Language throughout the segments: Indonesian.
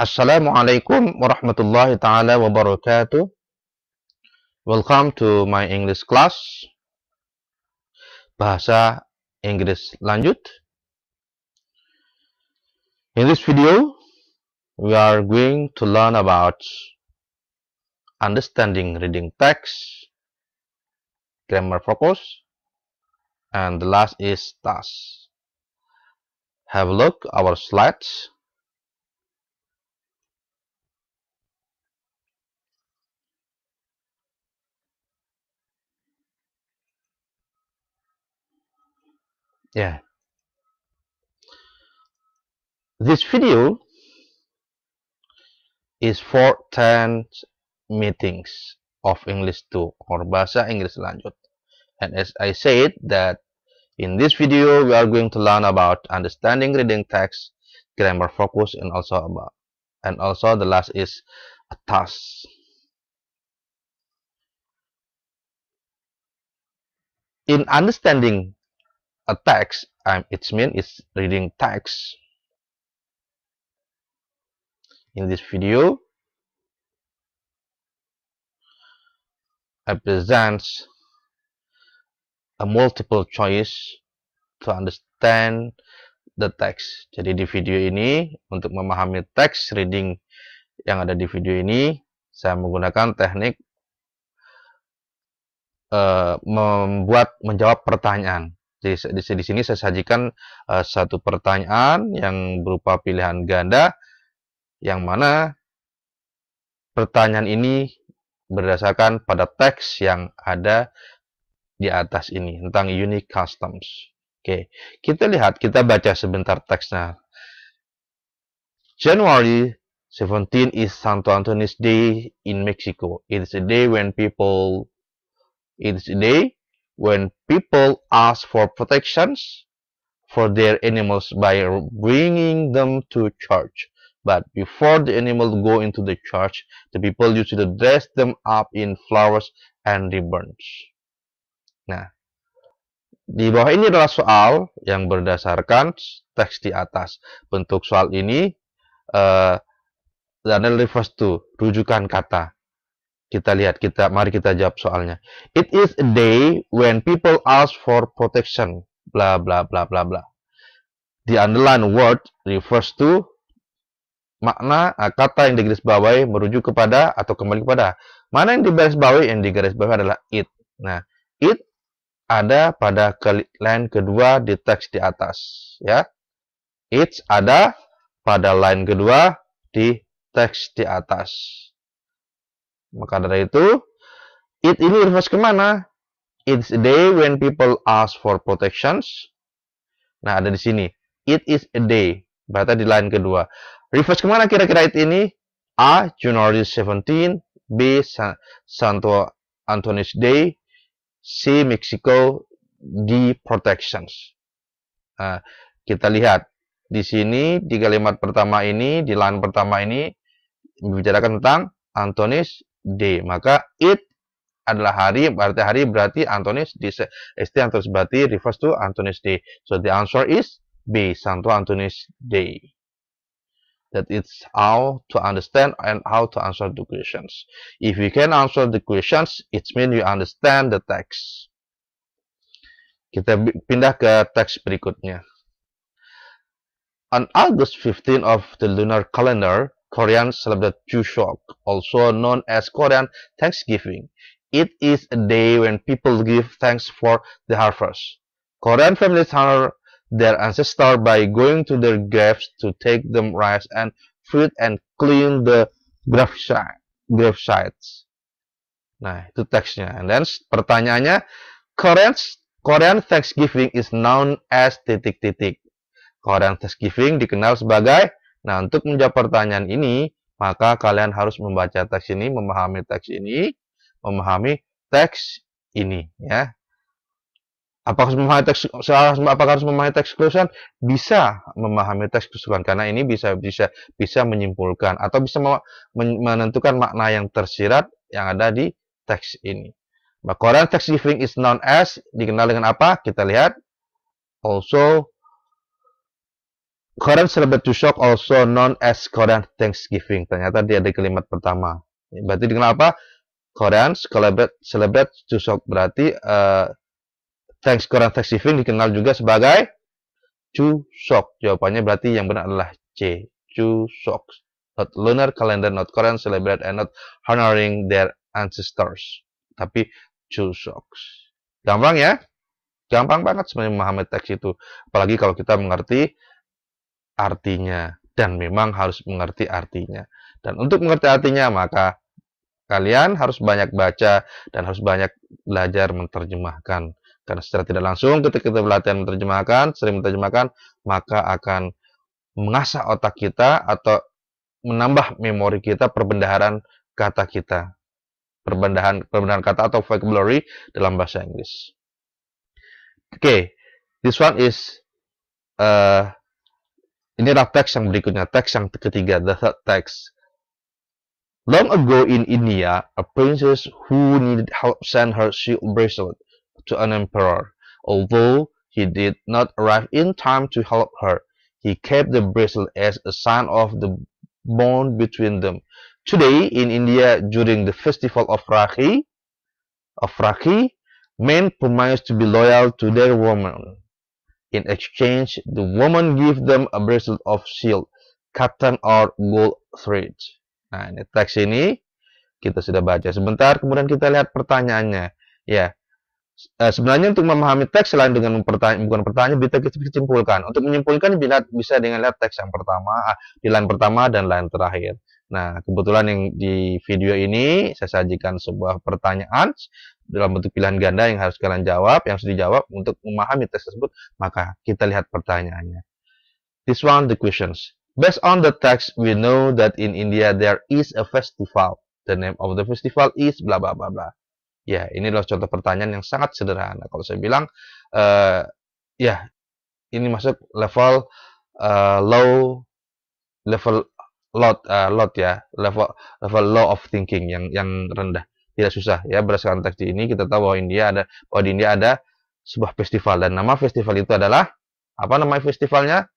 Assalamu alaikum warahmatullahi ta'ala wabarakatuh. Welcome to my English class. Bahasa Inggris lanjut. In this video, we are going to learn about understanding reading text, grammar focus, and the last is task. Have a look our slides. yeah this video is for 10 meetings of English 2 or Bahasa Inggris Lanjut and as I said that in this video we are going to learn about understanding reading text grammar focus and also about and also the last is a task in understanding a text, um, it means it's reading text. In this video, I present a multiple choice to understand the text. Jadi di video ini, untuk memahami text reading yang ada di video ini, saya menggunakan teknik uh, membuat menjawab pertanyaan. Di, di, di sini saya sajikan uh, satu pertanyaan yang berupa pilihan ganda, yang mana pertanyaan ini berdasarkan pada teks yang ada di atas ini tentang unique customs. Oke, kita lihat, kita baca sebentar teksnya. January 17 is Santo Antonio's Day in Mexico. It's a day when people, it's a day when people ask for protections for their animals by bringing them to church. But before the animals go into the church, the people usually dress them up in flowers and ribbons. Nah, di bawah ini adalah soal yang berdasarkan teks di atas. Bentuk soal ini uh, Daniel refers to rujukan kata. Kita lihat, kita mari kita jawab soalnya. It is a day when people ask for protection. Bla bla bla bla bla. The underline word refers to makna eh, kata yang digaris bawahi merujuk kepada atau kembali kepada. Mana yang digaris bawahi? Yang digaris bawahi adalah it. Nah, it ada pada line kedua di teks di atas, ya. It ada pada line kedua di teks di atas. Maka dari itu, it ini reverse kemana? It's a day when people ask for protections. Nah, ada di sini. It is a day. Berarti di line kedua. Reverse kemana kira-kira it ini? A. January 17. B. Santo Antonio's Day. C. Mexico. D. Protections. Nah, kita lihat. Di sini, di kalimat pertama ini, di line pertama ini, membicarakan tentang Antonis D. Maka it adalah hari, berarti hari berarti Antonis D. ST Antonis berarti refers to Antonis D. So the answer is B. Santo Antonis D. That it's how to understand and how to answer the questions. If you can answer the questions, it means you understand the text. Kita pindah ke teks berikutnya. On August 15 of the lunar calendar, Korean celebrated Chuseok, also known as Korean Thanksgiving. It is a day when people give thanks for the harvest. Korean families honor their ancestors by going to their graves to take them rice and fruit and clean the graveside. grave sites. Nah, itu teksnya. And then pertanyaannya, Korean, Korean Thanksgiving is known as titik-titik. Korean Thanksgiving dikenal sebagai Nah, untuk menjawab pertanyaan ini, maka kalian harus membaca teks ini, memahami teks ini, memahami teks ini, ya. Apakah harus memahami teks soal apakah harus memahami teks keseluruhan? Bisa memahami teks keseluruhan karena ini bisa bisa bisa menyimpulkan atau bisa menentukan makna yang tersirat yang ada di teks ini. Maka nah, teks text differing is known as dikenal dengan apa? Kita lihat also Korean to shock also known as Korean Thanksgiving. Ternyata dia di kalimat pertama. Berarti apa Korean celebrate celebrate to shock berarti uh, thanks Korean Thanksgiving dikenal juga sebagai Chuseok. Jawabannya berarti yang benar adalah C. Chuseok. Not lunar calendar, not Korean celebrate, and not honoring their ancestors. Tapi Chuseok. Gampang ya? Gampang banget sebenarnya memahami teks itu. Apalagi kalau kita mengerti artinya dan memang harus mengerti artinya. Dan untuk mengerti artinya maka kalian harus banyak baca dan harus banyak belajar menerjemahkan. Karena secara tidak langsung ketika kita berlatih menerjemahkan, sering menerjemahkan, maka akan mengasah otak kita atau menambah memori kita perbendaharaan kata kita. Perbendahan perbendahan kata atau vocabulary dalam bahasa Inggris. Oke, okay, this one is uh, Inilah teks yang berikutnya, teks yang ketiga, the third text. Long ago in India, a princess who needed help sent her silk bracelet to an emperor. Although he did not arrive in time to help her, he kept the bracelet as a sign of the bond between them. Today in India, during the festival of Rakhi, of Rakhi, men promise to be loyal to their woman. In exchange, the woman give them a bracelet of shield, cotton or gold thread. Nah, ini teks ini kita sudah baca sebentar, kemudian kita lihat pertanyaannya. Ya, eh, sebenarnya untuk memahami teks selain dengan mempertanya, bukan pertanyaan bisa kita simpulkan. Untuk menyimpulkan bisa bisa dengan lihat teks yang pertama, ah, di line pertama dan lain terakhir. Nah, kebetulan yang di video ini saya sajikan sebuah pertanyaan dalam bentuk pilihan ganda yang harus kalian jawab, yang harus dijawab untuk memahami tes tersebut, maka kita lihat pertanyaannya. This one the questions. Based on the text, we know that in India there is a festival. The name of the festival is bla bla bla bla. Ya, ini adalah contoh pertanyaan yang sangat sederhana. Kalau saya bilang, uh, ya, ini masuk level uh, low, level lot, uh, lot ya, level level low of thinking yang yang rendah tidak susah ya berdasarkan teks ini kita tahu bahwa India ada bahwa di India ada sebuah festival dan nama festival itu adalah apa nama festivalnya?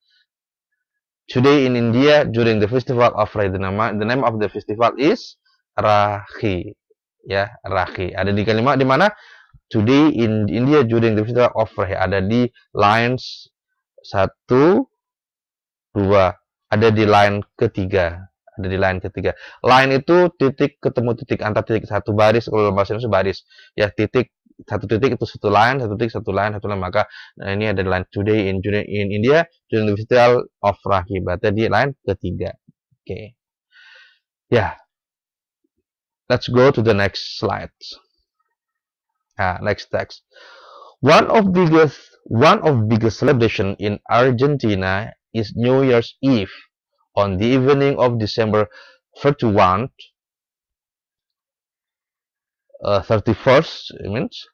Today in India during the festival of rai The name, the name of the festival is rahi Ya, rahi Ada di kalimat di mana? Today in India during the festival of rai Ada di lines satu dua ada di line ketiga ada di line ketiga. Line itu titik ketemu titik antar titik satu baris kalau dalam bahasa Indonesia baris. Ya titik satu titik itu satu line, satu titik satu line, satu line maka nah ini ada line today in in India, June Digital of Rahi. Berarti di line ketiga. Oke. Okay. Ya. Yeah. Let's go to the next slide. Ah, next text. One of biggest one of biggest celebration in Argentina is New Year's Eve. on the evening of December 31, uh, 31st, means,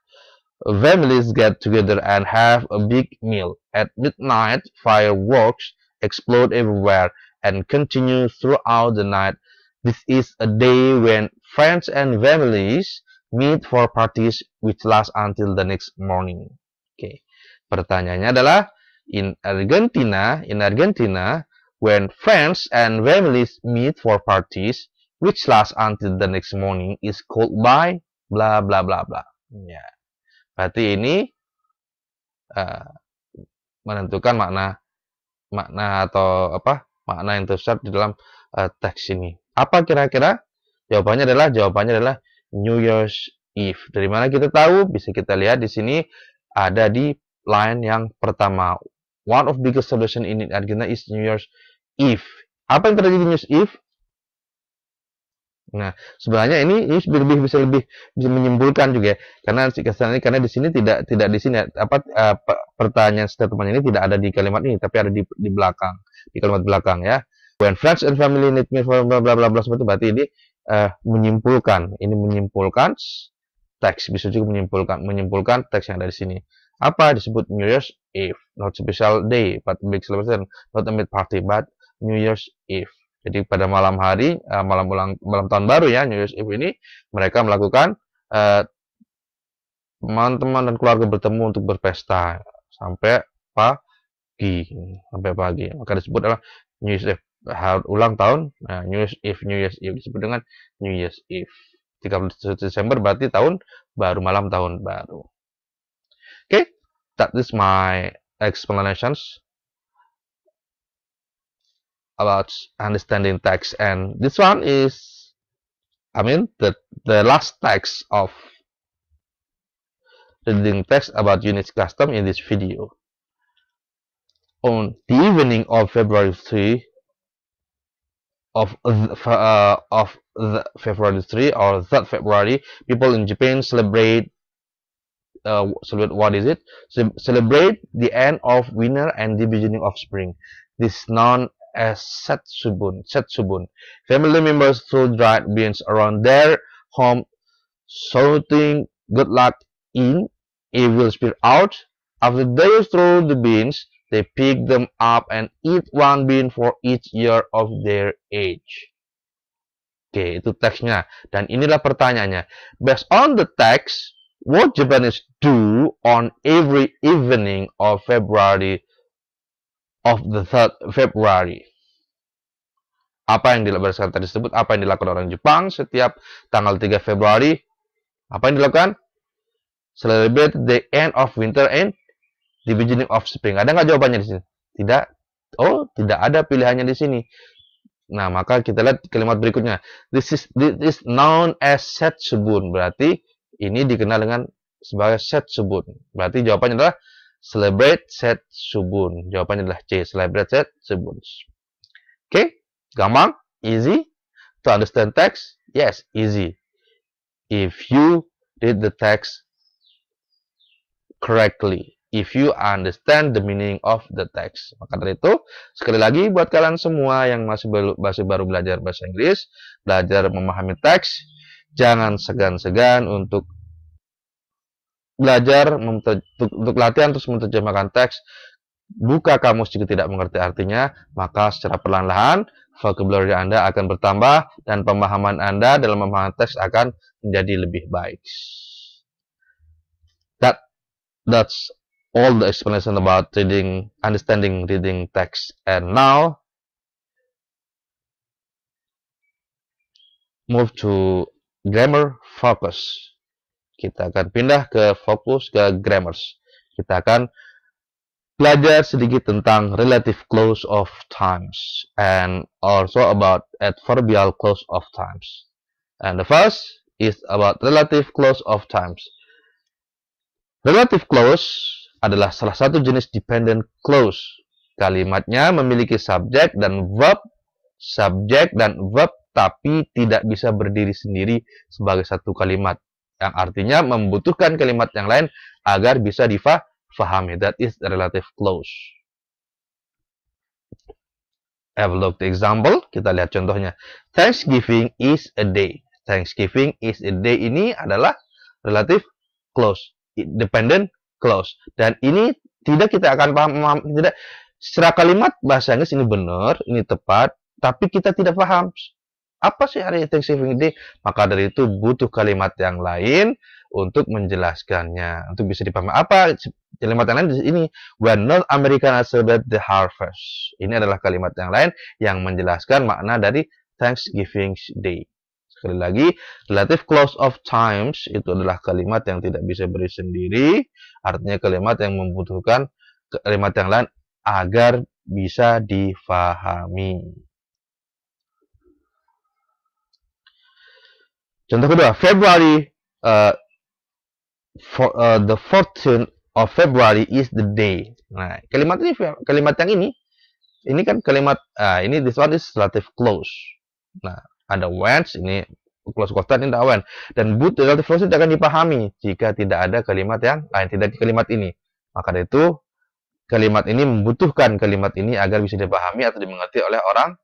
families get together and have a big meal. At midnight, fireworks explode everywhere and continue throughout the night. This is a day when friends and families meet for parties which last until the next morning. Okay. Pertanyaannya adalah in Argentina, in Argentina When friends and families meet for parties, which lasts until the next morning, is called by bla bla bla bla. Ya. Berarti ini uh, menentukan makna makna atau apa makna yang terserap di dalam uh, teks ini. Apa kira-kira? Jawabannya adalah jawabannya adalah New Year's Eve. Dari mana kita tahu? Bisa kita lihat di sini ada di line yang pertama. One of biggest solution in Argentina is New Year's Eve if. Apa yang terjadi di news if? Nah, sebenarnya ini, News lebih bisa lebih bisa menyimpulkan juga ya. Karena ini karena di sini tidak tidak di sini apa uh, pertanyaan statement ini tidak ada di kalimat ini tapi ada di di belakang, di kalimat belakang ya. When friends and family need me for Blah Blah bla bla seperti berarti ini uh, menyimpulkan, ini menyimpulkan teks bisa juga menyimpulkan menyimpulkan teks yang ada di sini. Apa disebut New Year's Eve, not special day, but big celebration, not a mid party, but New Year's Eve. Jadi pada malam hari uh, malam ulang malam tahun baru ya New Year's Eve ini mereka melakukan eh, teman-teman uh, dan keluarga bertemu untuk berpesta sampai pagi sampai pagi maka disebut adalah New Year's Eve hari ulang tahun uh, New Year's Eve New Year's Eve disebut dengan New Year's Eve 31 Desember berarti tahun baru malam tahun baru oke okay? that is my explanations about understanding text and this one is I mean the the last text of reading text about Unix custom in this video. On the evening of February 3 of the, uh, of the February 3 or third February, people in Japan celebrate uh, celebrate what is it? Ce celebrate the end of winter and the beginning of spring. This known as Setsubun. subun Family members threw dried beans around their home, shouting good luck in, will spill out. After they throw the beans, they pick them up and eat one bean for each year of their age. Oke, okay, itu teksnya. Dan inilah pertanyaannya. Based on the text, what Japanese do on every evening of February of the 3rd February? Apa yang dilakukan tadi tersebut, apa yang dilakukan orang Jepang setiap tanggal 3 Februari, apa yang dilakukan? Celebrate the end of winter and the beginning of spring. Ada nggak jawabannya di sini? Tidak. Oh, tidak ada pilihannya di sini. Nah, maka kita lihat kalimat berikutnya. This is, this is known as set Setsubun. Berarti ini dikenal dengan sebagai set Setsubun. Berarti jawabannya adalah celebrate set subun Jawabannya adalah C, celebrate subun Oke? Okay? Gampang? Easy? To understand text? Yes, easy. If you read the text correctly. If you understand the meaning of the text. Maka dari itu, sekali lagi buat kalian semua yang masih baru, masih baru belajar bahasa Inggris, belajar memahami teks, jangan segan-segan untuk belajar untuk, untuk latihan terus menerjemahkan teks buka kamus jika tidak mengerti artinya, maka secara perlahan-lahan vocabulary Anda akan bertambah dan pemahaman Anda dalam memahami teks akan menjadi lebih baik. That that's all the explanation about reading, understanding reading text. And now move to grammar focus. Kita akan pindah ke fokus ke grammars. Kita akan belajar sedikit tentang relative close of times and also about adverbial close of times. And the first is about relative close of times. Relative close adalah salah satu jenis dependent close. Kalimatnya memiliki subjek dan verb, subjek dan verb tapi tidak bisa berdiri sendiri sebagai satu kalimat. Yang artinya membutuhkan kalimat yang lain agar bisa difa Fahami. Ya? That is relative close. Have a look the example. Kita lihat contohnya. Thanksgiving is a day. Thanksgiving is a day ini adalah relative close, dependent close. Dan ini tidak kita akan paham, paham tidak secara kalimat bahasa Inggris ini benar, ini tepat, tapi kita tidak paham apa sih hari Thanksgiving ini Maka dari itu butuh kalimat yang lain untuk menjelaskannya, untuk bisa dipahami. Apa kalimat yang lain di sini When North American celebrate the harvest. Ini adalah kalimat yang lain yang menjelaskan makna dari Thanksgiving Day. Sekali lagi, relative close of times itu adalah kalimat yang tidak bisa beri sendiri, artinya kalimat yang membutuhkan kalimat yang lain agar bisa difahami. Contoh kedua, February uh, for, uh, the fortune of February is the day. Nah, kalimat ini kalimat yang ini ini kan kalimat uh, ini this one is relative close. Nah, ada when, ini close constant ini tidak when dan but relative close tidak akan dipahami jika tidak ada kalimat yang lain tidak kalimat ini. Maka dari itu kalimat ini membutuhkan kalimat ini agar bisa dipahami atau dimengerti oleh orang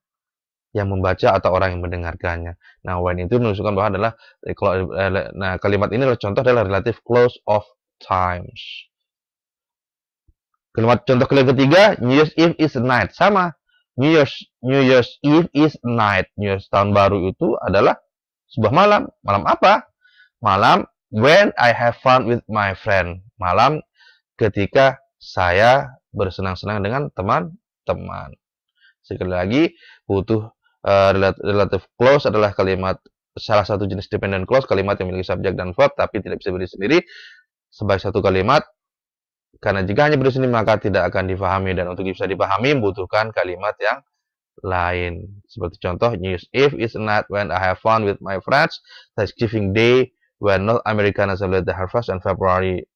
yang membaca atau orang yang mendengarkannya. Nah, when itu menunjukkan bahwa adalah eh, eh, nah kalimat ini adalah contoh adalah relative close of times. Kalimat contoh kalimat ketiga, New Year's Eve is night. Sama. New Year's New Year's Eve is night. New Year's tahun baru itu adalah sebuah malam. Malam apa? Malam when I have fun with my friend. Malam ketika saya bersenang-senang dengan teman-teman. Sekali lagi butuh uh, eh, relative clause adalah kalimat salah satu jenis dependent clause, kalimat yang memiliki subjek dan verb tapi tidak bisa berdiri sendiri sebagai satu kalimat. Karena jika hanya berdiri sendiri maka tidak akan difahami dan untuk bisa dipahami membutuhkan kalimat yang lain. Seperti contoh news if is not when I have fun with my friends Thanksgiving Day when North Americans celebrate the harvest and February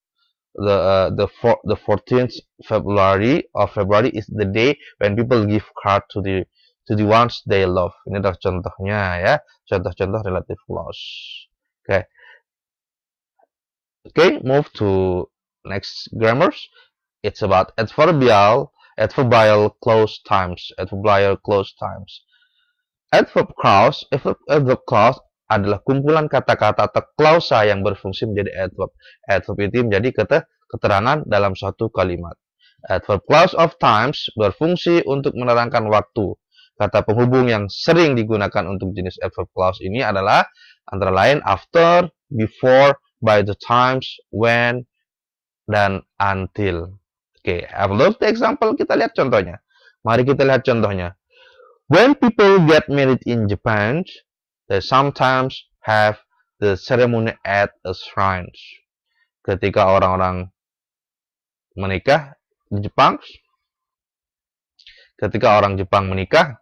the uh, the for, the 14th February of February is the day when people give card to the to the ones they love. Ini adalah contohnya ya, contoh-contoh relative clause. Oke. Okay. Oke, okay, move to next grammars. It's about adverbial, adverbial close times, adverbial close times. Adverb clause, adverb, adverb clause adalah kumpulan kata-kata atau klausa yang berfungsi menjadi adverb. Adverb itu menjadi kata keterangan dalam satu kalimat. Adverb clause of times berfungsi untuk menerangkan waktu. Kata penghubung yang sering digunakan untuk jenis adverb clause ini adalah antara lain after, before, by the times, when, dan until. Oke, okay, have a the example. Kita lihat contohnya. Mari kita lihat contohnya. When people get married in Japan, they sometimes have the ceremony at a shrine. Ketika orang-orang menikah di Jepang, ketika orang Jepang menikah,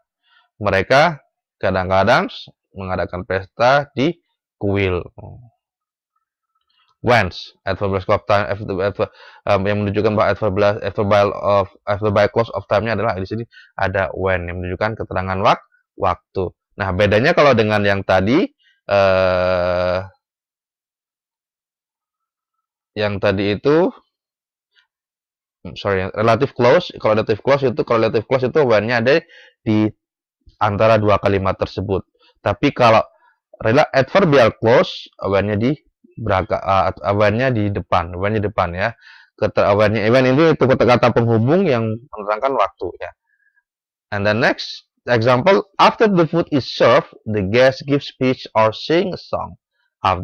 mereka kadang-kadang mengadakan pesta di kuil. Wens, adverbial of time, adverb, um, yang menunjukkan bahwa adverbial, adverbial of adverbial clause of time-nya adalah di sini ada when yang menunjukkan keterangan wak, waktu. Nah, bedanya kalau dengan yang tadi eh, yang tadi itu hmm, sorry relative close. kalau relative close itu kalau relative close itu when-nya ada di antara dua kalimat tersebut. Tapi kalau rela adverbial clause awannya di beraka, uh, awalnya di depan, awannya depan ya. Kata awalnya event ini itu kata-kata penghubung yang menerangkan waktu ya. And the next example, after the food is served, the guest gives speech or sing a song.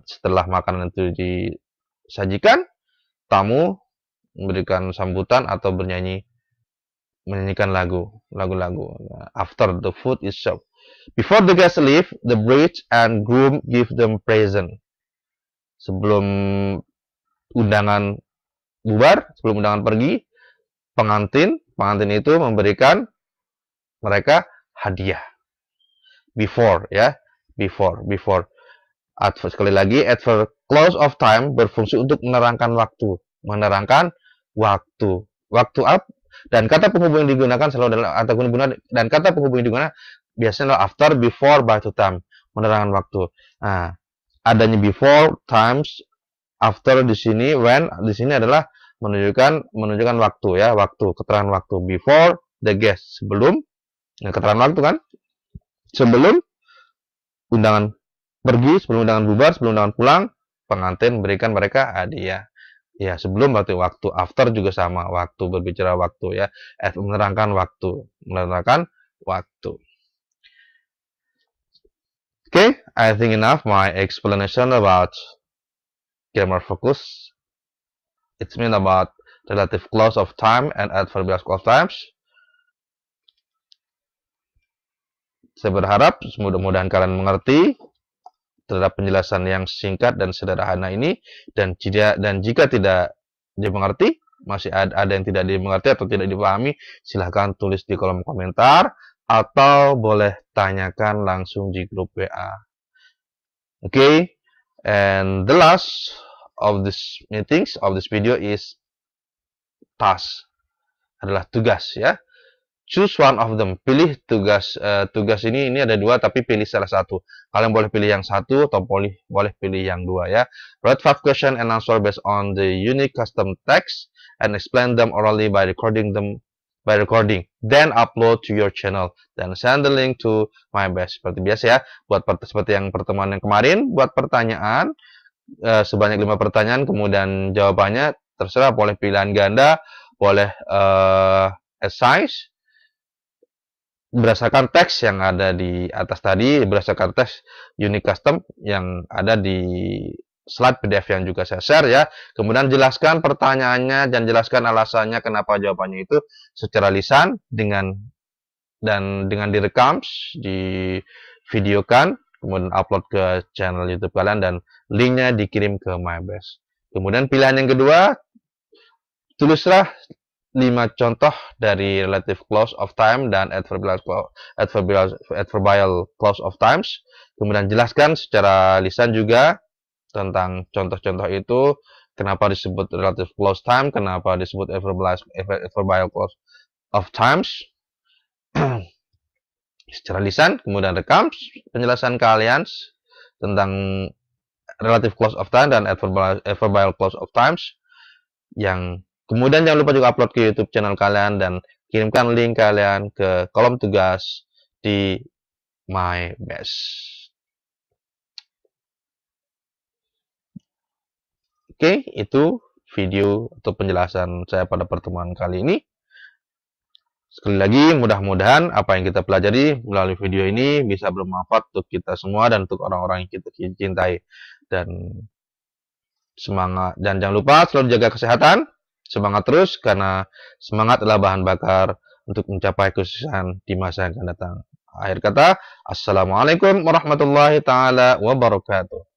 Setelah makanan itu disajikan, tamu memberikan sambutan atau bernyanyi menyanyikan lagu, lagu-lagu. After the food is served. Before the guests leave, the bride and groom give them present. Sebelum undangan bubar, sebelum undangan pergi, pengantin, pengantin itu memberikan mereka hadiah. Before ya, before, before. first, sekali lagi, at adverb close of time berfungsi untuk menerangkan waktu, menerangkan waktu. Waktu up dan kata penghubung yang digunakan selalu adalah atau guna dan kata penghubung yang digunakan biasanya adalah after, before, by to time, menerangkan waktu. Nah, adanya before, times, after di sini, when di sini adalah menunjukkan menunjukkan waktu ya, waktu, keterangan waktu before the guest, sebelum nah, keterangan waktu kan? Sebelum undangan pergi, sebelum undangan bubar, sebelum undangan pulang, pengantin memberikan mereka hadiah. Ya, sebelum berarti waktu, after juga sama waktu, berbicara waktu ya. F menerangkan waktu, menerangkan waktu. Okay, I think enough my explanation about grammar focus. It's mean about relative clause of time and adverbial clause times. Saya berharap mudah-mudahan kalian mengerti terhadap penjelasan yang singkat dan sederhana ini dan jika dan jika tidak dimengerti masih ada, ada yang tidak dimengerti atau tidak dipahami silahkan tulis di kolom komentar atau boleh tanyakan langsung di grup WA. Oke, okay? and the last of this meetings of this video is task adalah tugas ya choose one of them. Pilih tugas uh, tugas ini ini ada dua tapi pilih salah satu. Kalian boleh pilih yang satu atau boleh boleh pilih yang dua ya. Write five question and answer based on the unique custom text and explain them orally by recording them by recording. Then upload to your channel dan send the link to my best. Seperti biasa ya. Buat seperti yang pertemuan yang kemarin, buat pertanyaan uh, sebanyak lima pertanyaan kemudian jawabannya terserah boleh pilihan ganda, boleh uh, eh, size berdasarkan teks yang ada di atas tadi, berdasarkan teks unique custom yang ada di slide PDF yang juga saya share ya. Kemudian jelaskan pertanyaannya dan jelaskan alasannya kenapa jawabannya itu secara lisan dengan dan dengan direkam, di videokan, kemudian upload ke channel YouTube kalian dan linknya dikirim ke Mybest Kemudian pilihan yang kedua, tulislah 5 contoh dari relative clause of time dan adverbial clause, adverbial, adverbial clause of times. Kemudian jelaskan secara lisan juga tentang contoh-contoh itu, kenapa disebut relative clause time, kenapa disebut adverbial, adverbial clause of times. secara lisan, kemudian rekam penjelasan kalian tentang relative clause of time dan adverbial, adverbial clause of times yang Kemudian jangan lupa juga upload ke YouTube channel kalian dan kirimkan link kalian ke kolom tugas di My Best. Oke, itu video atau penjelasan saya pada pertemuan kali ini. Sekali lagi, mudah-mudahan apa yang kita pelajari melalui video ini bisa bermanfaat untuk kita semua dan untuk orang-orang yang kita cintai. Dan semangat dan jangan lupa selalu jaga kesehatan, Semangat terus karena semangat adalah bahan bakar untuk mencapai kesuksesan di masa yang akan datang. Akhir kata, Assalamualaikum warahmatullahi taala wabarakatuh.